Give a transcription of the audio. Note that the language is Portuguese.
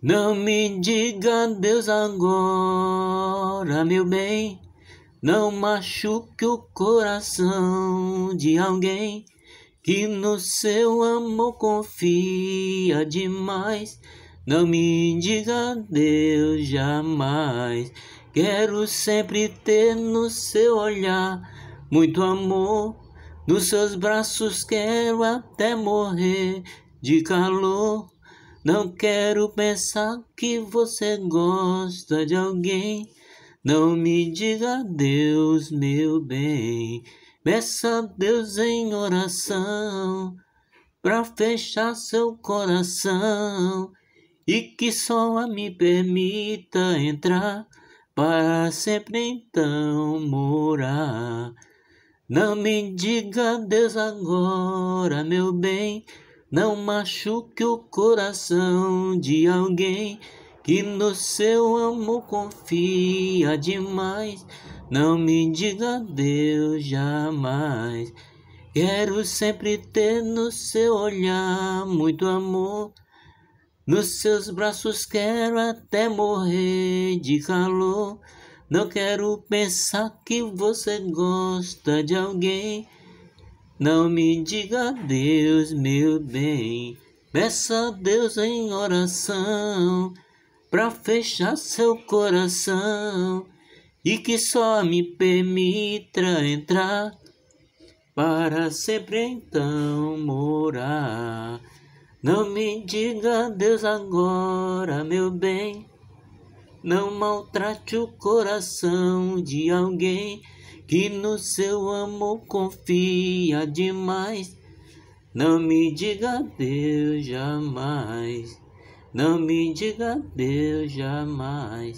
Não me diga Deus agora, meu bem. Não machuque o coração de alguém que no seu amor confia demais. Não me diga Deus jamais. Quero sempre ter no seu olhar muito amor. Nos seus braços quero até morrer de calor. Não quero pensar que você gosta de alguém. Não me diga Deus, meu bem. Peça a Deus em oração para fechar seu coração e que só me permita entrar para sempre então morar. Não me diga Deus agora, meu bem. Não machuque o coração de alguém que no seu amor confia demais. Não me diga adeus jamais. Quero sempre ter no seu olhar muito amor. Nos seus braços quero até morrer de calor. Não quero pensar que você gosta de alguém não me diga Deus, meu bem, peça a Deus em oração, para fechar seu coração e que só me permita entrar, para sempre então morar. Não me diga Deus agora, meu bem, não maltrate o coração de alguém que no seu amor confia demais. Não me diga Deus jamais, não me diga Deus jamais.